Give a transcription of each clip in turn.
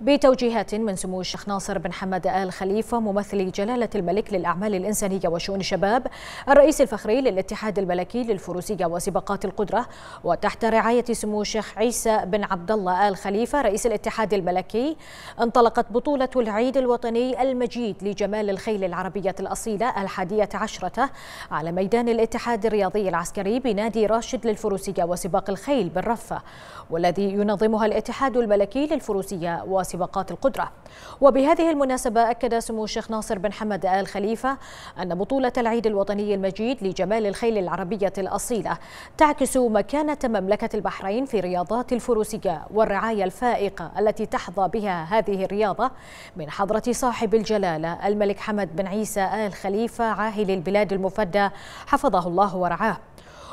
بتوجيهات من سمو الشيخ ناصر بن حمد آل خليفة ممثل جلالة الملك للأعمال الإنسانية وشؤون الشباب الرئيس الفخري للاتحاد الملكي للفروسية وسباقات القدرة وتحت رعاية سمو الشيخ عيسى بن عبد الله آل خليفة رئيس الاتحاد الملكي انطلقت بطولة العيد الوطني المجيد لجمال الخيل العربية الأصيلة الحادية عشرة على ميدان الاتحاد الرياضي العسكري بنادي راشد للفروسية وسباق الخيل بالرفة والذي ينظمها الاتحاد الملكي للفروسية سباقات القدرة وبهذه المناسبة أكد سمو الشيخ ناصر بن حمد آل خليفة أن بطولة العيد الوطني المجيد لجمال الخيل العربية الأصيلة تعكس مكانة مملكة البحرين في رياضات الفروسية والرعاية الفائقة التي تحظى بها هذه الرياضة من حضرة صاحب الجلالة الملك حمد بن عيسى آل خليفة عاهل البلاد المفدى حفظه الله ورعاه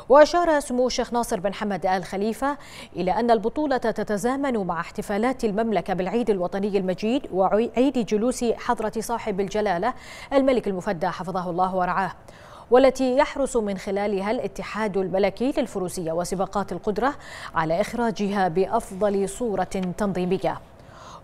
وأشار سمو الشيخ ناصر بن حمد آل خليفة إلى أن البطولة تتزامن مع احتفالات المملكة بالعيد الوطني المجيد وعيد جلوس حضرة صاحب الجلالة الملك المفدى حفظه الله ورعاه والتي يحرص من خلالها الاتحاد الملكي للفروسية وسباقات القدرة على إخراجها بأفضل صورة تنظيمية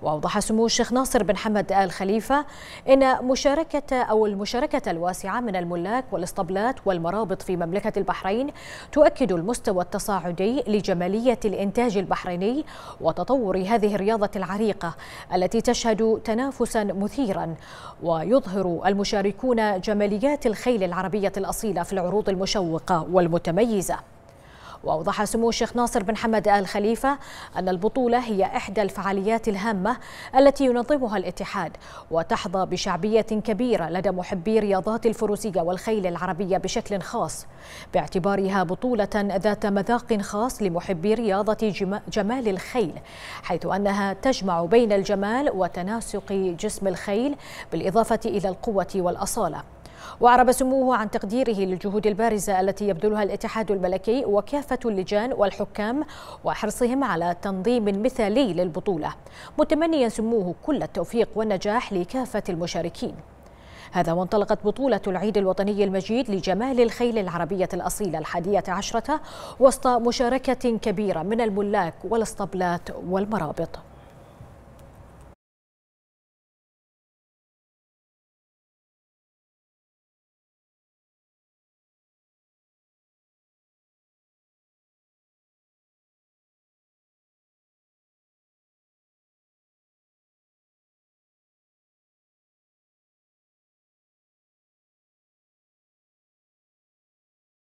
وأوضح سمو الشيخ ناصر بن حمد آل خليفة أن مشاركة أو المشاركة الواسعة من الملاك والاسطبلات والمرابط في مملكة البحرين تؤكد المستوى التصاعدي لجمالية الإنتاج البحريني وتطور هذه الرياضة العريقة التي تشهد تنافسا مثيرا ويظهر المشاركون جماليات الخيل العربية الأصيلة في العروض المشوقة والمتميزة وأوضح سمو الشيخ ناصر بن حمد آل خليفة أن البطولة هي إحدى الفعاليات الهامة التي ينظمها الاتحاد وتحظى بشعبية كبيرة لدى محبي رياضات الفروسية والخيل العربية بشكل خاص باعتبارها بطولة ذات مذاق خاص لمحبي رياضة جمال الخيل حيث أنها تجمع بين الجمال وتناسق جسم الخيل بالإضافة إلى القوة والأصالة وأعرب سموه عن تقديره للجهود البارزة التي يبذلها الاتحاد الملكي وكافة اللجان والحكام وحرصهم على تنظيم مثالي للبطولة متمنيا سموه كل التوفيق والنجاح لكافة المشاركين هذا وانطلقت بطولة العيد الوطني المجيد لجمال الخيل العربية الأصيلة الحادية عشرة وسط مشاركة كبيرة من الملاك والاسطبلات والمرابط